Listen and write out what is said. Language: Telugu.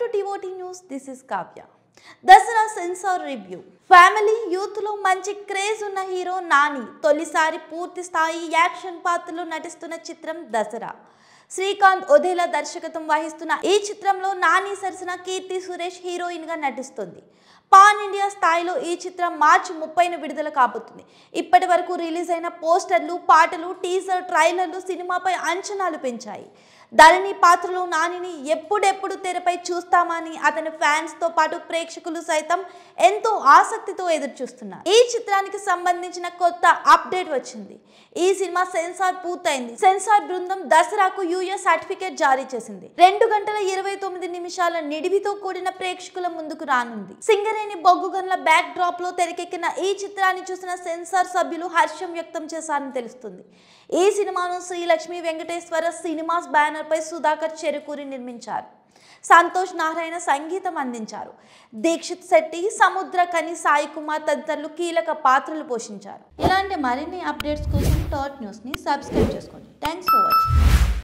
welcome to TOT news this is Kavya Dasara censor review family యూత్లో మంచి క్రేజ్ ఉన్న హీరో నాని తొలిసారి పూర్తి స్థాయి యాక్షన్ పాత్రలో నటిస్తున్న చిత్రం దసరా శ్రీకాంత్ ఒదేలా దర్శకత్వం వహిస్తున్న ఈ చిత్రంలో నాని సరసన కీర్తి సురేష్ హీరోయిన్ గా నటిస్తుంది పాన్ ఇండియా స్థాయిలో ఈ చిత్రం మార్చి ముప్పై విడుదల కాబోతుంది ఇప్పటి వరకు రిలీజ్ అయిన పోస్టర్లు పాటలు టీజర్ ట్రైలర్లు సినిమాపై అంచనాలు పెంచాయి ధరణి పాత్రలో నానిని ఎప్పుడెప్పుడు తెరపై చూస్తామని అతని ఫ్యాన్స్తో పాటు ప్రేక్షకులు సైతం ఎంతో ఆసక్తితో ఎదురుచూస్తున్నారు ఈ చిత్రానికి సంబంధించిన కొత్త అప్డేట్ వచ్చింది ఈ సినిమా సెన్సార్ పూర్తయింది సెన్సార్ బృందం దసరాకు యూఏ సర్టిఫికేట్ జారీ చేసింది రెండు గంటల ఇరవై తొమ్మిది నిమిషాల నిడివితో కూడిన ప్రేక్షకుల ముందుకు రానుంది సింగరేణి గన్ల బ్యాక్ డ్రాప్ లో తెరకెక్కిన ఈ చిత్రాన్ని చూసిన సెన్సార్ సభ్యులు హర్షం వ్యక్తం చేశారని తెలుస్తుంది ఈ సినిమాను శ్రీలక్ష్మి వెంకటేశ్వర సినిమాస్ బ్యానర్ పై సుధాకర్ చెరుకూరి నిర్మించారు సంతోష్ నారాయణ సంగీతం అందించారు దీక్షిత్ శెట్టి సముద్ర కని సాయి కుమార్ తదితరులు కీలక పాత్రలు పోషించారు ఇలాంటి మరిన్ని అప్డేట్స్ కోసం టాట్ న్యూస్ని సబ్స్క్రైబ్ చేసుకోండి థ్యాంక్స్ ఫర్ వాచింగ్